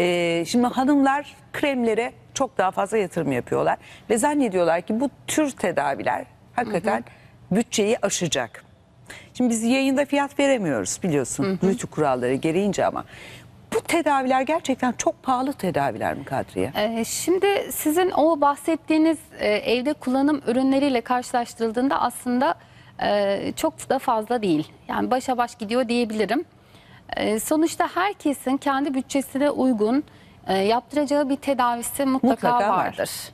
Ee, şimdi hanımlar kremlere çok daha fazla yatırım yapıyorlar. Ve zannediyorlar ki bu tür tedaviler hakikaten hı hı. bütçeyi aşacak. Şimdi biz yayında fiyat veremiyoruz biliyorsun. Rütü kuralları gereğince ama. Bu tedaviler gerçekten çok pahalı tedaviler mi Kadriye? Ee, şimdi sizin o bahsettiğiniz e, evde kullanım ürünleriyle karşılaştırıldığında aslında e, çok da fazla değil. Yani başa baş gidiyor diyebilirim. Ee, sonuçta herkesin kendi bütçesine uygun e, yaptıracağı bir tedavisi mutlaka, Mutlaka var. vardır.